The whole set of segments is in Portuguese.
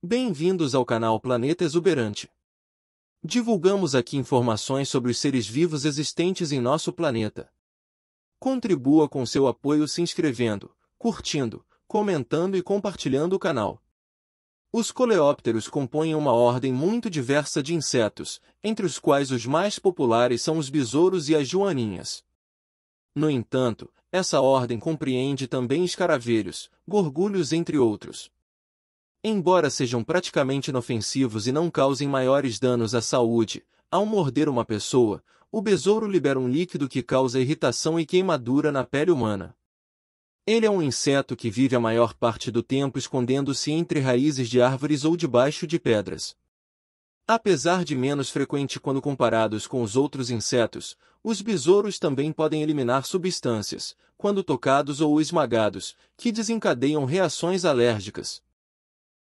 Bem-vindos ao canal Planeta Exuberante. Divulgamos aqui informações sobre os seres vivos existentes em nosso planeta. Contribua com seu apoio se inscrevendo, curtindo, comentando e compartilhando o canal. Os coleópteros compõem uma ordem muito diversa de insetos, entre os quais os mais populares são os besouros e as joaninhas. No entanto, essa ordem compreende também escaravelhos, gorgulhos entre outros. Embora sejam praticamente inofensivos e não causem maiores danos à saúde, ao morder uma pessoa, o besouro libera um líquido que causa irritação e queimadura na pele humana. Ele é um inseto que vive a maior parte do tempo escondendo-se entre raízes de árvores ou debaixo de pedras. Apesar de menos frequente quando comparados com os outros insetos, os besouros também podem eliminar substâncias, quando tocados ou esmagados, que desencadeiam reações alérgicas.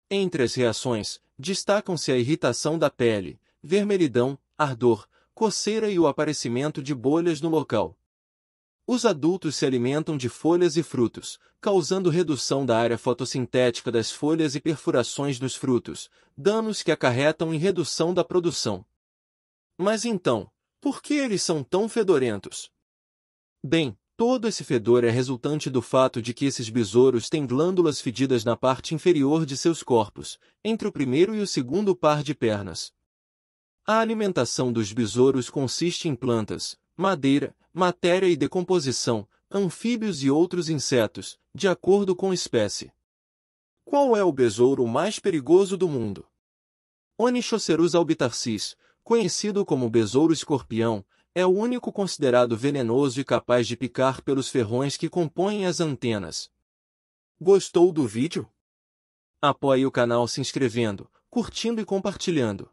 Entre as reações, destacam-se a irritação da pele, vermelhidão, ardor, coceira e o aparecimento de bolhas no local. Os adultos se alimentam de folhas e frutos, causando redução da área fotossintética das folhas e perfurações dos frutos, danos que acarretam em redução da produção. Mas então, por que eles são tão fedorentos? Bem, Todo esse fedor é resultante do fato de que esses besouros têm glândulas fedidas na parte inferior de seus corpos, entre o primeiro e o segundo par de pernas. A alimentação dos besouros consiste em plantas, madeira, matéria e decomposição, anfíbios e outros insetos, de acordo com espécie. Qual é o besouro mais perigoso do mundo? Onichocerus albitarsis, conhecido como besouro escorpião, é o único considerado venenoso e capaz de picar pelos ferrões que compõem as antenas. Gostou do vídeo? Apoie o canal se inscrevendo, curtindo e compartilhando.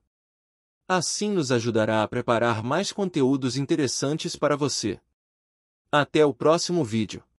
Assim nos ajudará a preparar mais conteúdos interessantes para você. Até o próximo vídeo.